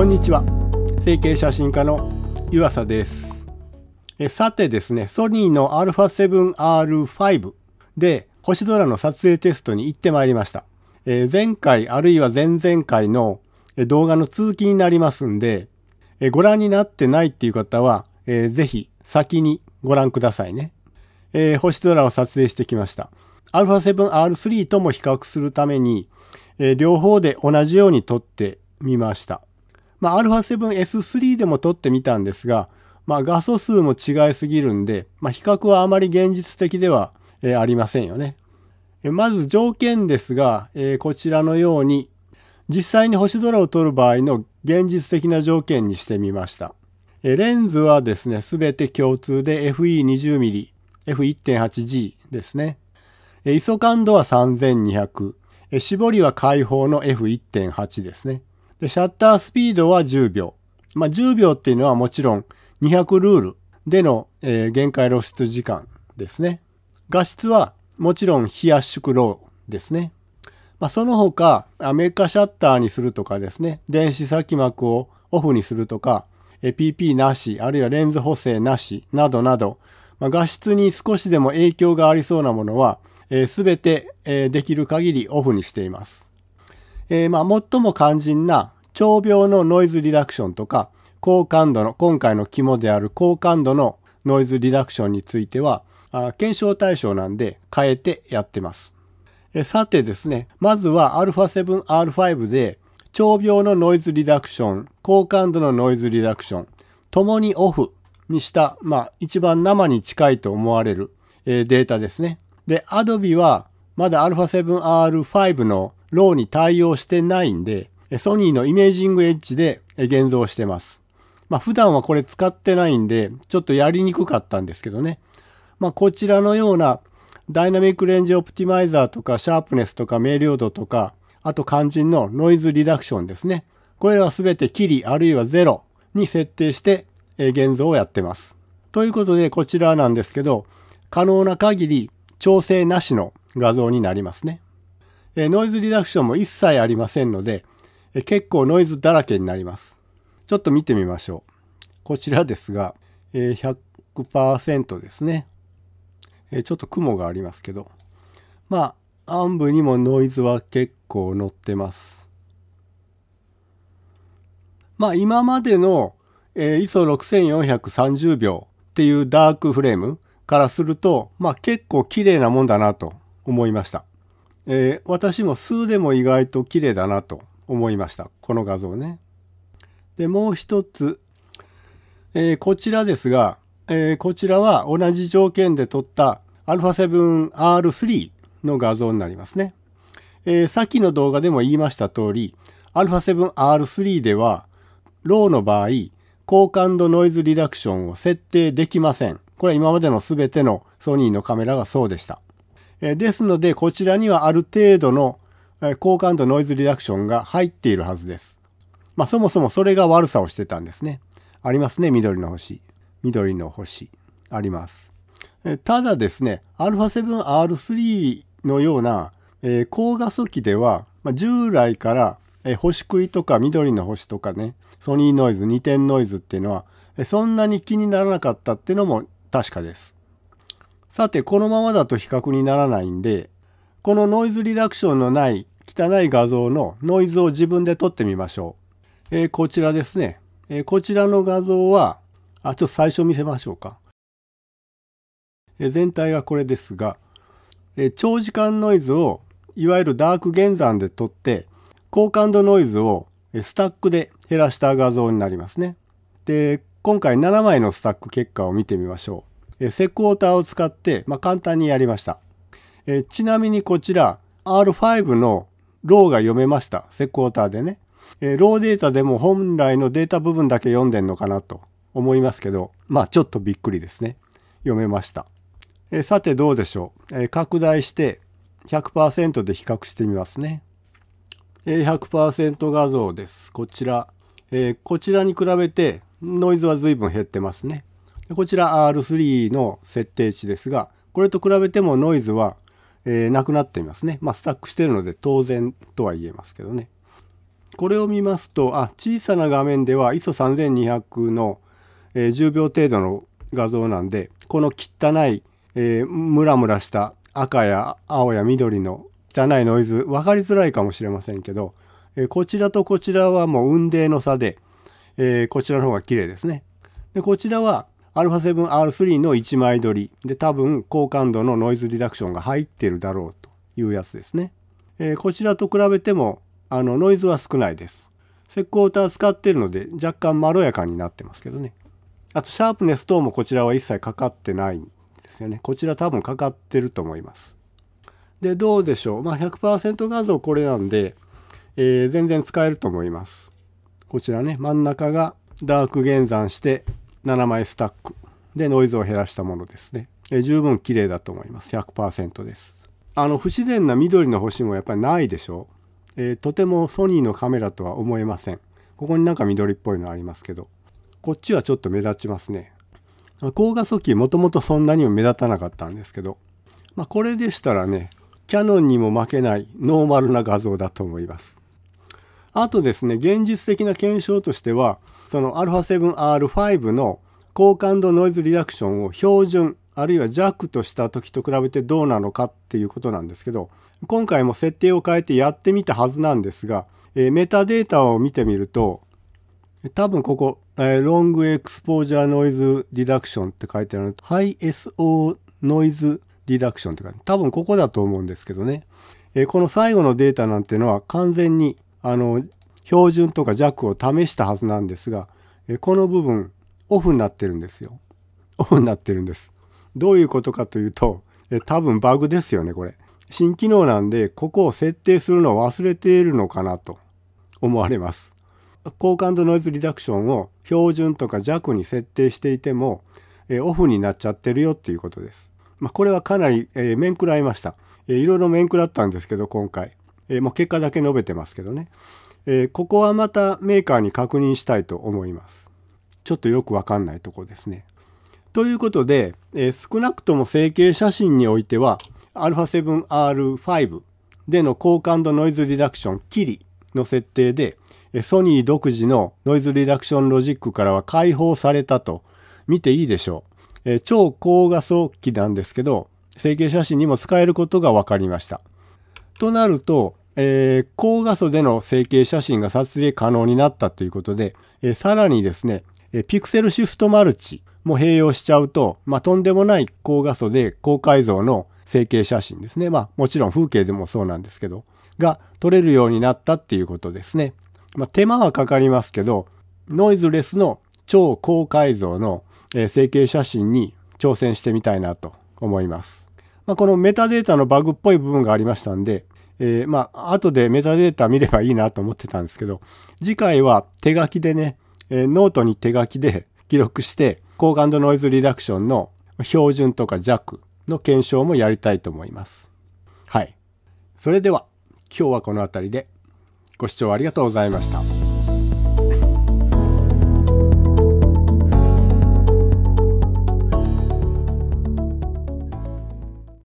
こんにちは整形写真家の湯浅ですえさてですねソニーの α7R5 で星空の撮影テストに行ってまいりました、えー、前回あるいは前々回の動画の続きになりますんで、えー、ご覧になってないっていう方は、えー、ぜひ先にご覧くださいね、えー、星空を撮影してきました α7R3 とも比較するために、え両方で同じように撮ってみましたまあ、α7S3 でも撮ってみたんですが、まあ、画素数も違いすぎるんで、まあ、比較はあまり現実的では、えありませんよね。まず条件ですが、えこちらのように実際に星空を撮る場合の現実的な条件にしてみました。えレンズはですね、すべて共通で FE20mm、F1.8G ですね。え ISO 感度は3200、え絞りは開放の F1.8 ですね。で、シャッタースピードは10秒。まあ、10秒っていうのはもちろん200ルールでの、えー、限界露出時間ですね。画質はもちろん非圧縮ローですね。まあ、その他、アメリカシャッターにするとかですね、電子先膜をオフにするとか、PP なし、あるいはレンズ補正なし、などなど、まあ、画質に少しでも影響がありそうなものは、す、えー、べ、て、えー、できる限りオフにしています。えー、まあ、最も肝心な長病のノイズリダクションとか、高感度の、今回の肝である高感度のノイズリダクションについては、あ検証対象なんで変えてやってます。えさてですね、まずは α7R5 で、長病のノイズリダクション、高感度のノイズリダクション、ともにオフにした、まあ、一番生に近いと思われる、えー、データですね。で、Adobe は、まだ α7R5 のローに対応してないんで、ソニーのイメージングエッジで現像してます。まあ普段はこれ使ってないんで、ちょっとやりにくかったんですけどね。まあこちらのようなダイナミックレンジオプティマイザーとかシャープネスとか明瞭度とか、あと肝心のノイズリダクションですね。これらはすべてキリあるいはゼロに設定して現像をやってます。ということでこちらなんですけど、可能な限り調整なしの画像になりますね。えノイズリダクションも一切ありませんので、え結構ノイズだらけになります。ちょっと見てみましょう。こちらですが、え100%ですね、えちょっと雲がありますけど、まあ、暗部にもノイズは結構乗ってます。まあ、今までの、え ISO6430 秒っていうダークフレームからすると、まあ、結構綺麗なもんだなと思いました。えー、私も数でも意外と綺麗だなと思いました。この画像ね。で、もう一つ、えー、こちらですが、えー、こちらは同じ条件で撮った α7R3 の画像になりますね。えー、さっきの動画でも言いました通り、α7R3 では、ローの場合、高感度ノイズリダクションを設定できません。これは今までの全てのソニーのカメラがそうでした。ですのでこちらにはある程度の高感度ノイズリダクションが入っているはずです。まあそもそもそれが悪さをしてたんですね。ありますね緑の星。緑の星あります。ただですね α7R3 のような、高画素機では、従来から、星食いとか緑の星とかねソニーノイズ2点ノイズっていうのは、そんなに気にならなかったっていうのも確かです。さてこのままだと比較にならないんでこのノイズリダクションのない汚い画像のノイズを自分で撮ってみましょう。えー、こちらですね、えー、こちらの画像は、あ、ちょっと最初見せましょうか。えー、全体がこれですが、え長時間ノイズをいわゆるダーク減算で撮って、高感度ノイズをスタックで減らした画像になりますね。で、今回7枚のスタック結果を見てみましょう。セクオーターを使って、まあ、簡単にやりました。えちなみにこちら R5 のローが読めました。セクオーターでね。えローデータでも本来のデータ部分だけ読んでんのかなと思いますけど、まあちょっとびっくりですね。読めました。えさてどうでしょう。え拡大して100%で比較してみますね。え100%画像です。こちら。えこちらに比べてノイズは随分減ってますね。こちら R3 の設定値ですが、これと比べてもノイズは、えー、なくなっていますね。まあ、スタックしてるので当然とは言えますけどね。これを見ますと、あ、小さな画面では ISO3200 の、えー、10秒程度の画像なんで、この汚い、えー、ムラムラした赤や青や緑の汚いノイズ、わかりづらいかもしれませんけど、えー、こちらとこちらはもう雲泥の差で、えー、こちらの方が綺麗ですね。で、こちらは α7R3 の1枚取りで多分高感度のノイズリダクションが入ってるだろうというやつですね。えー、こちらと比べてもあのノイズは少ないです。石膏ター使ってるので若干まろやかになってますけどね。あとシャープネス等もこちらは一切かかってないんですよね。こちら多分かかってると思います。で、どうでしょう。まあ100%画像これなんで、えー、全然使えると思います。こちらね、真ん中がダーク減算して7枚スタックでノイズを減らしたものですね、え十分綺麗だと思います100%ですあの不自然な緑の星もやっぱりないでしょう、えー、とてもソニーのカメラとは思えませんここになんか緑っぽいのありますけどこっちはちょっと目立ちますね高画素機もともとそんなにも目立たなかったんですけど、まあ、これでしたらねキャノンにも負けないノーマルな画像だと思いますあとですね現実的な検証としてはその α7R5 の高感度ノイズリダクションを標準あるいは弱とした時と比べてどうなのかっていうことなんですけど今回も設定を変えてやってみたはずなんですが、えー、メタデータを見てみると多分ここ、えー、ロングエクスポージャーノイズリダクションって書いてあるのとハイ SO ノイズリダクションって書いて多分ここだと思うんですけどね、えー、この最後のデータなんてのは完全にあの標準とか弱を試したはずなんですが、えこの部分オフになってるんですよ。オフになってるんです。どういうことかというと、え多分バグですよね、これ。新機能なんで、ここを設定するのを忘れているのかなと思われます。高感度ノイズリダクションを標準とか弱に設定していても、えオフになっちゃってるよっていうことです。まあ、これはかなり、えー、面食らいました。えいろいろ面食らったんですけど、今回。えー、もう結果だけ述べてますけどね。えー、ここはまたメーカーに確認したいと思います。ちょっとよくわかんないとこですね。ということで、えー、少なくとも成形写真においては α7R5 での高感度ノイズリダクションキリの設定でソニー独自のノイズリダクションロジックからは解放されたと見ていいでしょう。えー、超高画素機なんですけど成形写真にも使えることが分かりました。となるとえー、高画素での成形写真が撮影可能になったということで、えー、さらにですね、えピクセルシフトマルチも併用しちゃうと、まあ、とんでもない高画素で高解像の成形写真ですね。まあ、もちろん風景でもそうなんですけど、が撮れるようになったっていうことですね。まあ、手間はかかりますけど、ノイズレスの超高解像の成形写真に挑戦してみたいなと思います。まあ、このメタデータのバグっぽい部分がありましたんで、えー、まあ、後でメタデータ見ればいいなと思ってたんですけど、次回は手書きでね、えー、ノートに手書きで記録して、高感度ノイズリダクションの標準とか弱の検証もやりたいと思います。はい。それでは、今日はこの辺りで、ご視聴ありがとうございました。